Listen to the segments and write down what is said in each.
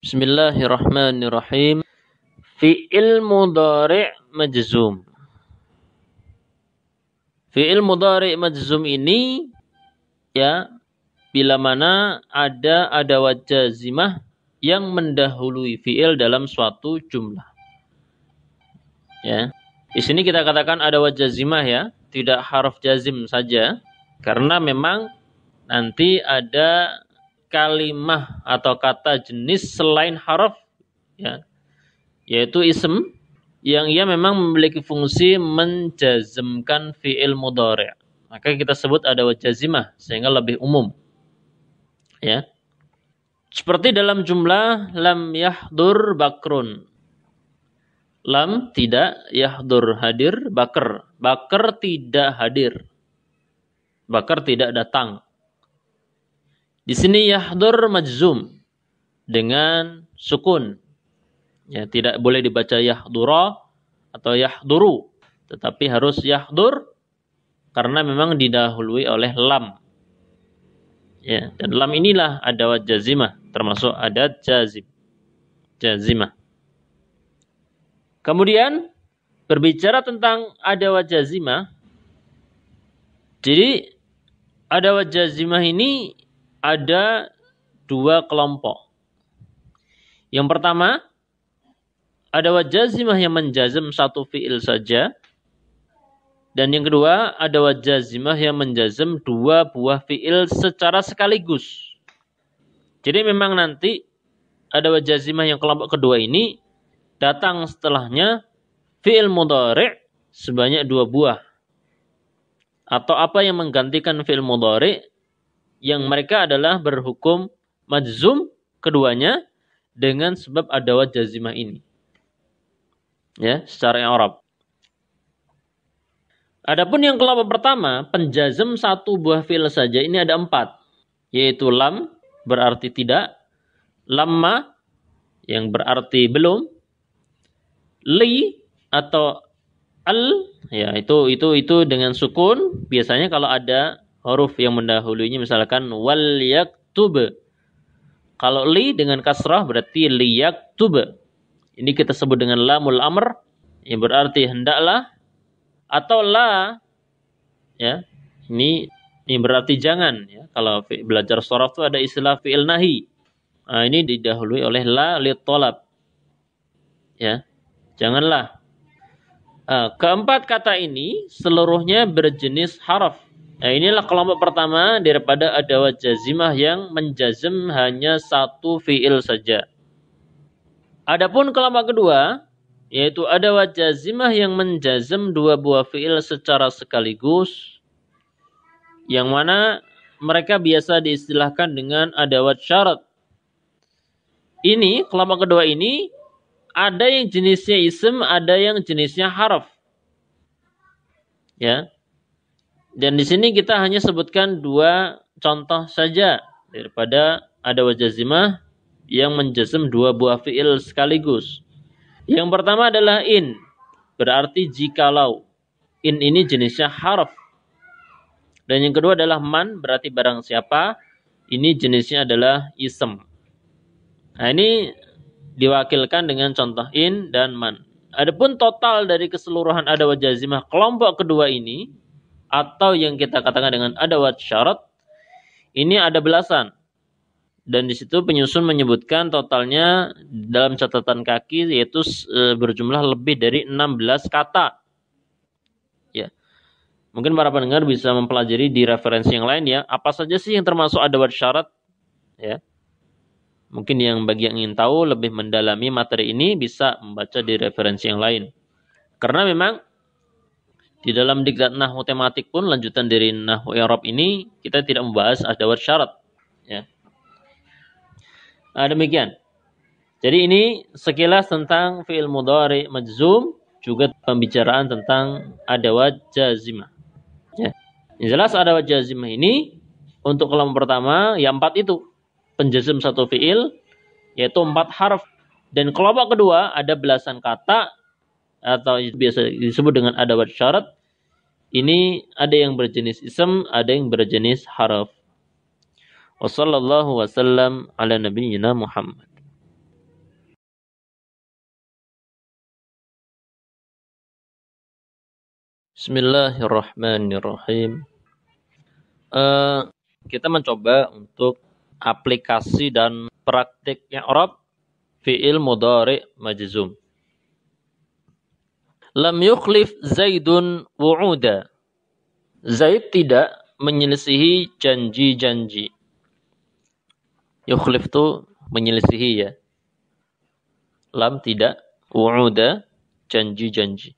Bismillahirrahmanirrahim. Fi'il mudhari' majzum. Fi'il mudhari' majzum ini ya bila mana ada ada wajah yang mendahului fi'il dalam suatu jumlah. Ya. Di sini kita katakan ada wajazimah ya, tidak harf jazim saja karena memang nanti ada kalimah atau kata jenis selain haraf ya yaitu ism yang ia memang memiliki fungsi menjazmkan fi'il mudhari'. Maka kita sebut ada wajazimah sehingga lebih umum. Ya. Seperti dalam jumlah lam yahdur bakrun. Lam tidak yahdur hadir bakar. Bakar tidak hadir. Bakar tidak datang. Di sini yahdur majzum dengan sukun. Ya, tidak boleh dibaca yahdura atau yahduru, tetapi harus yahdur karena memang didahului oleh lam. Ya, dan lam inilah ada jazimah, termasuk ada jazim. Jazimah. Kemudian berbicara tentang ada jazimah. Jadi ada jazimah ini ada dua kelompok. Yang pertama, ada wajazimah yang menjazim satu fi'il saja. Dan yang kedua, ada wajazimah yang menjazim dua buah fi'il secara sekaligus. Jadi memang nanti ada wajazimah yang kelompok kedua ini datang setelahnya fi'il mudhari' sebanyak dua buah. Atau apa yang menggantikan fi'il mudhari' yang mereka adalah berhukum majzum keduanya dengan sebab adawat jazimah ini. Ya, secara Arab. Adapun yang kelompok pertama, penjazem satu buah fil saja ini ada empat. Yaitu lam berarti tidak, lama yang berarti belum, li atau al ya itu itu itu dengan sukun biasanya kalau ada huruf yang mendahulunya misalkan wal yaktub. Kalau li dengan kasrah berarti li yaktub. Ini kita sebut dengan lamul amr yang berarti hendaklah atau la ya. Ini ini berarti jangan ya. Kalau belajar sorof itu ada istilah fi'il nahi. Nah, ini didahului oleh la li tolab. Ya. Janganlah. Nah, keempat kata ini seluruhnya berjenis haraf Nah, inilah kelompok pertama daripada adawat jazimah yang menjazim hanya satu fiil saja. Adapun kelompok kedua, yaitu adawat jazimah yang menjazim dua buah fiil secara sekaligus, yang mana mereka biasa diistilahkan dengan adawat syarat. Ini, kelompok kedua ini, ada yang jenisnya isim, ada yang jenisnya harf. Ya, dan di sini kita hanya sebutkan dua contoh saja daripada ada wajazimah yang menjazm dua buah fiil sekaligus. Yang pertama adalah in, berarti jikalau. In ini jenisnya harf. Dan yang kedua adalah man, berarti barang siapa. Ini jenisnya adalah isem. Nah ini diwakilkan dengan contoh in dan man. Adapun total dari keseluruhan ada wajazimah kelompok kedua ini atau yang kita katakan dengan adawat syarat ini ada belasan dan di situ penyusun menyebutkan totalnya dalam catatan kaki yaitu e, berjumlah lebih dari 16 kata. Ya. Mungkin para pendengar bisa mempelajari di referensi yang lain ya, apa saja sih yang termasuk adawat syarat ya. Mungkin yang bagi yang ingin tahu lebih mendalami materi ini bisa membaca di referensi yang lain. Karena memang di dalam diklat nahwu tematik pun lanjutan dari nahwu arab ini kita tidak membahas adawat syarat ya. Nah, demikian. Jadi ini sekilas tentang fi'il mudhari majzum juga pembicaraan tentang adawat jazimah. Ya. Yang jelas adawat jazimah ini untuk kelompok pertama ya empat itu. Penjazim satu fi'il yaitu empat harf dan kelompok kedua ada belasan kata atau biasa disebut dengan adabat syarat ini ada yang berjenis ism ada yang berjenis haraf wa sallallahu wasallam ala nabiyyina Muhammad Bismillahirrahmanirrahim uh, kita mencoba untuk aplikasi dan praktiknya Arab fi'il mudhari majzum lam yukhlif Zaidun wu'uda. Zaid tidak menyelisihi janji-janji. Yukhlif itu menyelisihi ya. Lam tidak wu'uda janji-janji.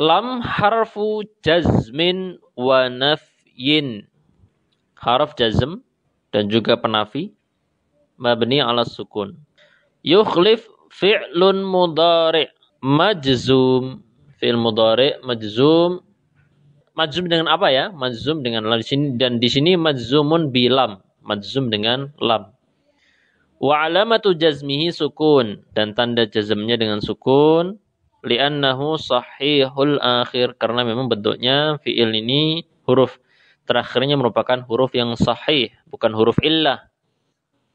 Lam harfu jazmin wa nafyin. Harf jazm dan juga penafi mabni ala sukun. Yukhlif fi'lun mudari' majzum fi'il mudhari majzum majzum dengan apa ya? Majzum dengan lam di sini dan di sini majzumun bilam, majzum dengan lam. Wa alamatu jazmihi sukun dan tanda jazmnya dengan sukun li'annahu sahihul akhir karena memang bentuknya fi'il ini huruf terakhirnya merupakan huruf yang sahih bukan huruf illah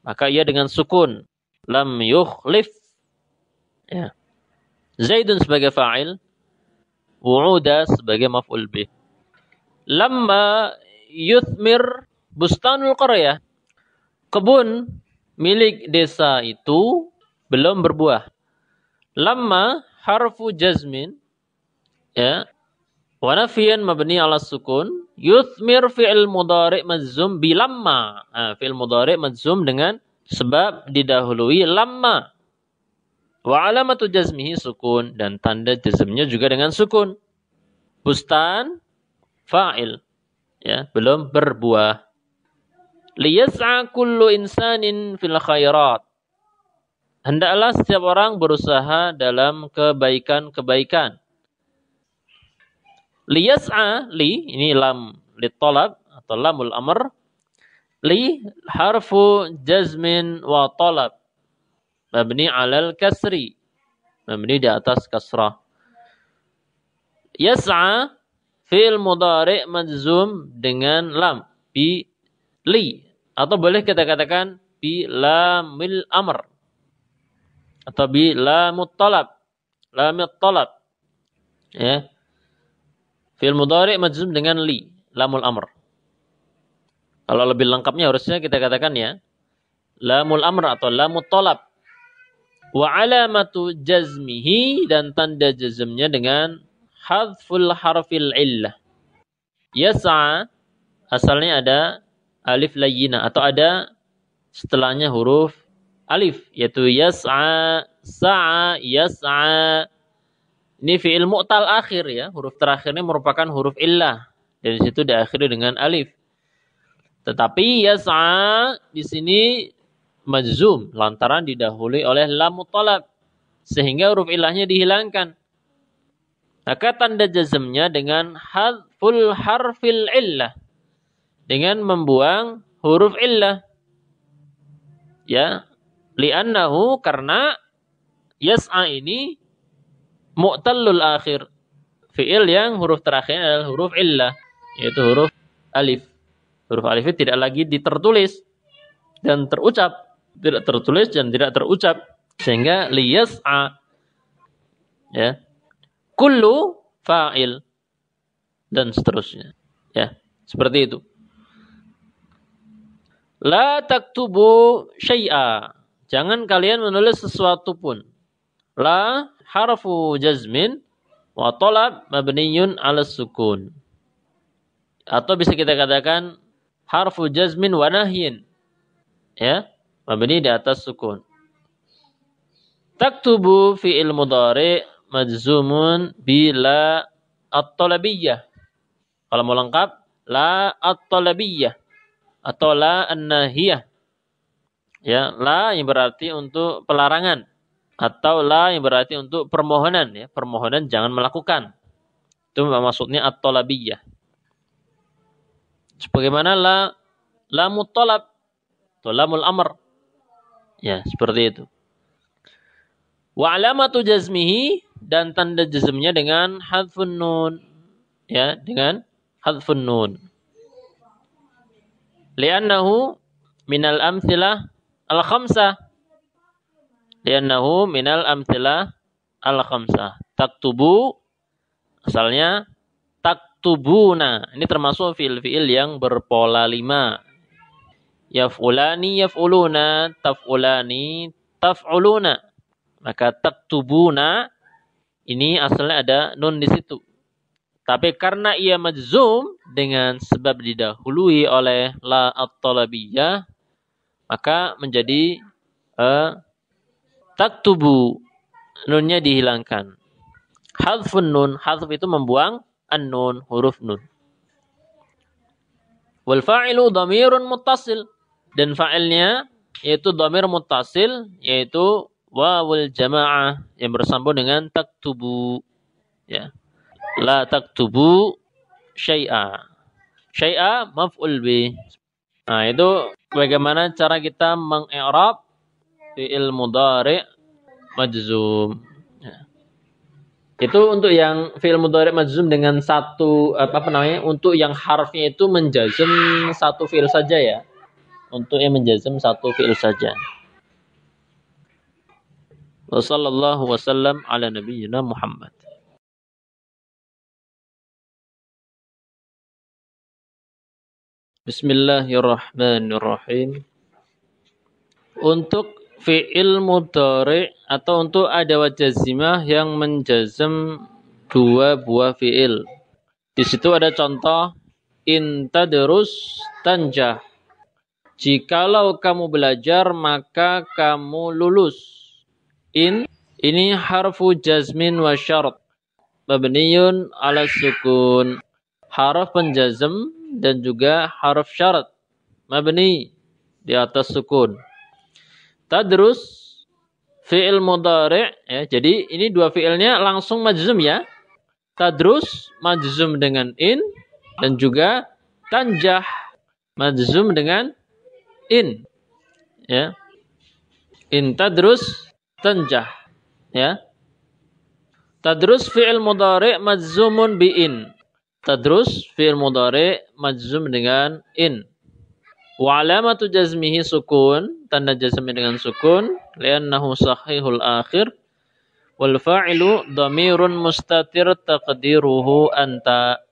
maka ia dengan sukun lam yukhlif ya zaidun sebagai fa'il wu'uda sebagai maf'ul bih. Lamma yuthmir bustanul qaryah. Kebun milik desa itu belum berbuah. Lama harfu jazmin ya. Wa nafiyan mabni ala sukun yuthmir fi'il mudhari' majzum bilamma. Ah, fi'il mudhari' majzum dengan sebab didahului lama. Wa alamatu jazmihi sukun dan tanda jazmnya juga dengan sukun. Bustan fa'il. Ya, belum berbuah. Liyas'a kullu insanin fil khairat. Hendaklah setiap orang berusaha dalam kebaikan-kebaikan. Liyas'a li ini lam litolab atau lamul amr li harfu jazmin wa talab mabni alal kasri mabni di atas kasrah yas'a fil mudhari majzum dengan lam bi li atau boleh kita katakan bi lamil amr atau bi lamut talab lamut talab ya fi'il mudhari majzum dengan li lamul amr kalau lebih lengkapnya harusnya kita katakan ya lamul amr atau lamut talab Wa alamatu jazmihi dan tanda jazmnya dengan hadful harfil illah. Yas'a asalnya ada alif layyina atau ada setelahnya huruf alif yaitu yas'a, sa'a, yas'a. Ini fi'il mu'tal akhir ya, huruf terakhirnya merupakan huruf illah. Dan di situ diakhiri dengan alif. Tetapi yas'a di sini majzum lantaran didahului oleh lam mutalab sehingga huruf ilahnya dihilangkan. Maka tanda jazmnya dengan hadful harfil illah dengan membuang huruf illah. Ya, li'annahu karena yas'a ini mu'tallul akhir. Fi'il yang huruf terakhir adalah huruf illah, yaitu huruf alif. Huruf alif tidak lagi ditertulis dan terucap tidak tertulis dan tidak terucap sehingga a ya kulu fa'il dan seterusnya ya seperti itu la taktubu syai'a jangan kalian menulis sesuatu pun la harfu jazmin wa talab mabniyun 'ala sukun atau bisa kita katakan harfu jazmin wa nahyin ya Mabni di atas sukun. Taktubu fi'il mudhari majzumun bila at-talabiyah. Kalau mau lengkap, la at-talabiyah atau la an-nahiyah. Ya, la yang berarti untuk pelarangan atau la yang berarti untuk permohonan ya, permohonan jangan melakukan. Itu maksudnya at-talabiyah. Sebagaimana la la mutalab atau lamul amr Ya, seperti itu. Wa alamatu jazmihi dan tanda jazmnya dengan hadfun nun. Ya, dengan hadfun nun. Liannahu minal amthilah al-khamsah. Liannahu minal amthilah al-khamsah. Taktubu asalnya taktubuna. Ini termasuk fiil-fiil yang berpola lima. Yaf'ulani yaf'uluna, taf'ulani taf'uluna. Maka taktubuna ini asalnya ada nun di situ. Tapi karena ia majzum dengan sebab didahului oleh la at-talabiyah maka menjadi uh, taktubu nunnya dihilangkan. Hadfun nun, hadf itu membuang an-nun, huruf nun. Wal fa'ilu dhamirun muttasil dan fa'ilnya yaitu domir mutasil yaitu wawul jamaah yang bersambung dengan tak tubuh ya la tubuh syai'a syai'a maf'ul bi nah itu bagaimana cara kita mengi'rab fi'il mudhari majzum ya. itu untuk yang fi'il mudhari majzum dengan satu eh, apa namanya untuk yang harfnya itu menjazm satu fi'il saja ya untuk yang menjazam satu fi'il saja. Wa sallallahu wasallam ala nabiyyina Muhammad. Bismillahirrahmanirrahim. Untuk fi'il mudhari atau untuk ada wajazimah yang menjazam dua buah fi'il. Di situ ada contoh intadrus tanjah Jikalau kamu belajar maka kamu lulus. In ini harfu jazmin wa syarat. Mabniyun ala sukun. harf penjazm dan juga harf syarat. Mabni di atas sukun. Tadrus fi'il mudhari' ya. Jadi ini dua fi'ilnya langsung majzum ya. Tadrus majzum dengan in dan juga tanjah majzum dengan in ya in tadrus tanjah ya tadrus fi'il mudhari majzumun bi in tadrus fi'il mudhari majzum dengan in wa alamatu jazmihi sukun tanda jazmi dengan sukun li'annahu sahihul akhir wal fa'ilu dhamirun mustatir taqdiruhu anta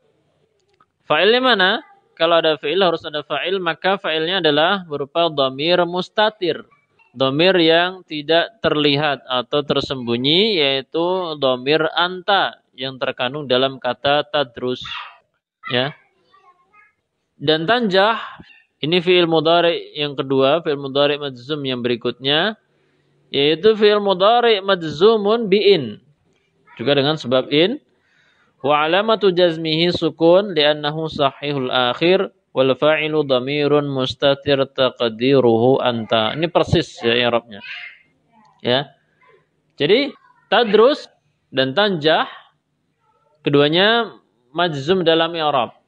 fa'il mana kalau ada fail harus ada fa'il, maka fa'ilnya adalah berupa domir mustatir. Domir yang tidak terlihat atau tersembunyi yaitu domir anta yang terkandung dalam kata tadrus. Ya. Dan tanjah ini fi'il mudhari yang kedua, fi'il mudhari majzum yang berikutnya yaitu fi'il mudhari majzumun bi'in. Juga dengan sebab in Wa alamatu jazmihi sukun li'annahu sahihul akhir wal fa'ilu dhamirun mustatir taqdiruhu anta. Ini persis ya i'rabnya. Ya. Jadi tadrus dan tanjah keduanya majzum dalam i'rab.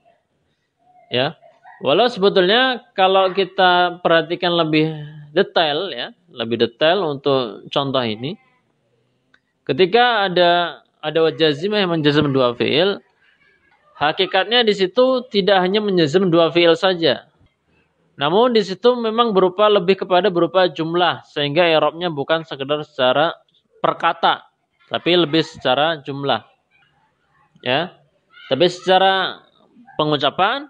Ya. Walau sebetulnya kalau kita perhatikan lebih detail ya, lebih detail untuk contoh ini ketika ada ada wajazimah yang menjazam dua fiil hakikatnya di situ tidak hanya menjazam dua fiil saja namun di situ memang berupa lebih kepada berupa jumlah sehingga eropnya bukan sekedar secara perkata tapi lebih secara jumlah ya tapi secara pengucapan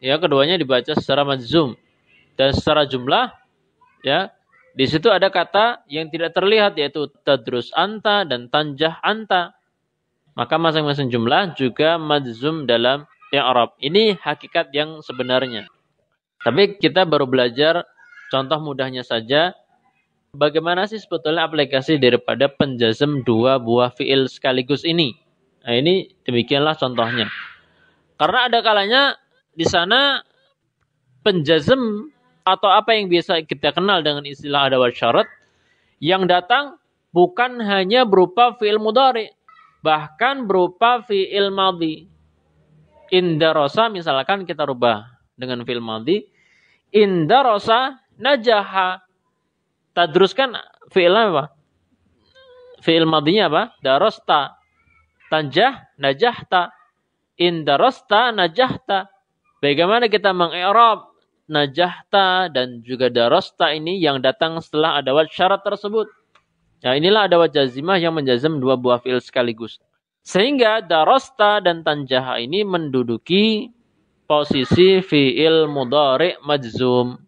ya keduanya dibaca secara majzum dan secara jumlah ya di situ ada kata yang tidak terlihat yaitu tadrus anta dan tanjah anta. Maka masing-masing jumlah juga majzum dalam Arab Ini hakikat yang sebenarnya. Tapi kita baru belajar contoh mudahnya saja bagaimana sih sebetulnya aplikasi daripada penjazem dua buah fiil sekaligus ini. Nah, ini demikianlah contohnya. Karena ada kalanya di sana penjazem atau apa yang biasa kita kenal dengan istilah ada syarat yang datang bukan hanya berupa fi'il mudhari bahkan berupa fi'il madhi indarosa misalkan kita rubah dengan fi'il madhi indarosa najaha tadruskan fi'il apa fi'il madhinya apa darosta tanjah najahta indarosta najahta bagaimana kita mengi'rab najahta dan juga darosta ini yang datang setelah adawat syarat tersebut. Ya, inilah adawat jazimah yang menjazam dua buah fiil sekaligus. Sehingga darosta dan tanjaha ini menduduki posisi fiil mudhari majzum.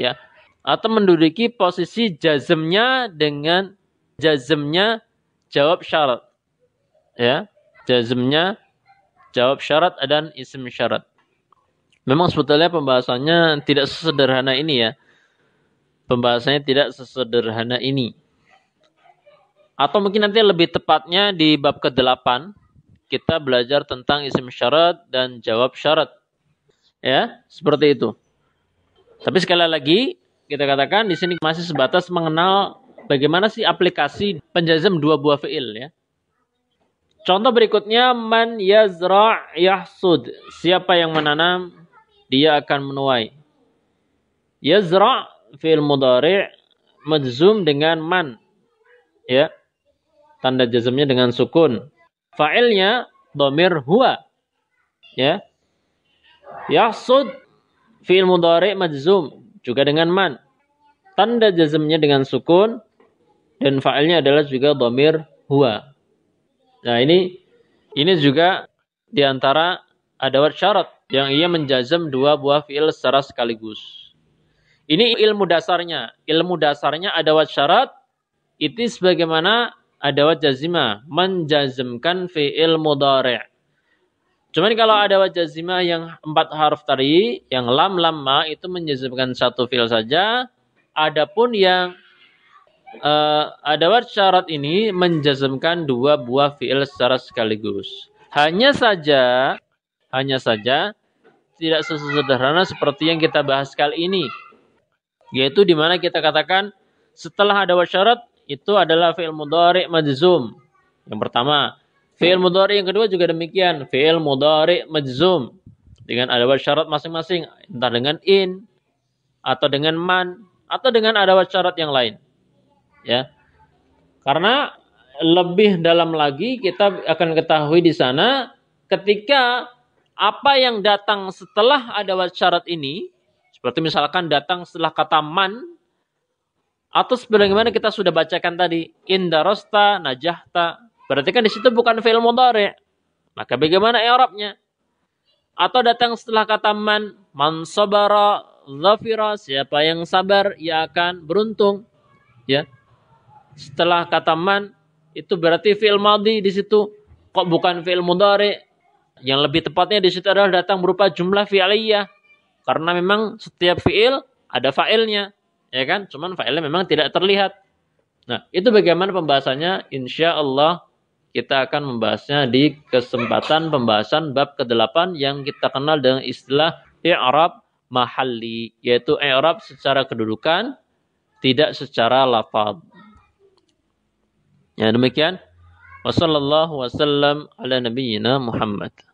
Ya, atau menduduki posisi jazmnya dengan jazmnya jawab syarat. Ya, jazmnya jawab syarat dan isim syarat. Memang sebetulnya pembahasannya tidak sesederhana ini ya. Pembahasannya tidak sesederhana ini. Atau mungkin nanti lebih tepatnya di bab ke-8 kita belajar tentang isim syarat dan jawab syarat. Ya, seperti itu. Tapi sekali lagi kita katakan di sini masih sebatas mengenal bagaimana sih aplikasi penjazam dua buah fiil ya. Contoh berikutnya man yazra' yahsud. Siapa yang menanam dia akan menuai. Yazra' fil mudhari' majzum dengan man. Ya. Tanda jazmnya dengan sukun. Fa'ilnya domir huwa. Ya. Yahsud fil mudhari' majzum juga dengan man. Tanda jazmnya dengan sukun dan fa'ilnya adalah juga domir huwa. Nah, ini ini juga diantara adawat syarat yang ia menjazam dua buah fi'il secara sekaligus. Ini ilmu dasarnya. Ilmu dasarnya adawat syarat itu sebagaimana adawat jazima. Menjazamkan fi'il mudhari'. Cuman kalau ada jazimah yang empat harf tari yang lam lama itu menjazmkan satu fi'il saja. Adapun yang uh, adawat syarat ini menjazmkan dua buah fi'il secara sekaligus. Hanya saja hanya saja tidak sesederhana seperti yang kita bahas kali ini. Yaitu di mana kita katakan setelah ada wasyarat itu adalah fi'il mudhari majzum. Yang pertama, fi'il ya. mudhari yang kedua juga demikian, fi'il mudhari majzum dengan ada wasyarat masing-masing, entah dengan in atau dengan man atau dengan ada wasyarat yang lain. Ya. Karena lebih dalam lagi kita akan ketahui di sana ketika apa yang datang setelah ada syarat ini, seperti misalkan datang setelah kata man, atau sebagaimana kita sudah bacakan tadi, indarosta, najahta, berarti kan di situ bukan fi'il mudhari. Maka bagaimana i'rabnya? Atau datang setelah kata man, man sabara, zafira, siapa yang sabar, ia akan beruntung. Ya. Setelah kata man, itu berarti fi'il madhi di situ. Kok bukan fi'il mudhari? Yang lebih tepatnya di situ adalah datang berupa jumlah fi'liyah. Karena memang setiap fi'il ada fa'ilnya, ya kan? Cuman fa'ilnya memang tidak terlihat. Nah, itu bagaimana pembahasannya? Insya Allah kita akan membahasnya di kesempatan pembahasan bab ke-8 yang kita kenal dengan istilah i'rab mahalli, yaitu i'rab secara kedudukan, tidak secara lafaz. Ya demikian. wassalamualaikum warahmatullahi wabarakatuh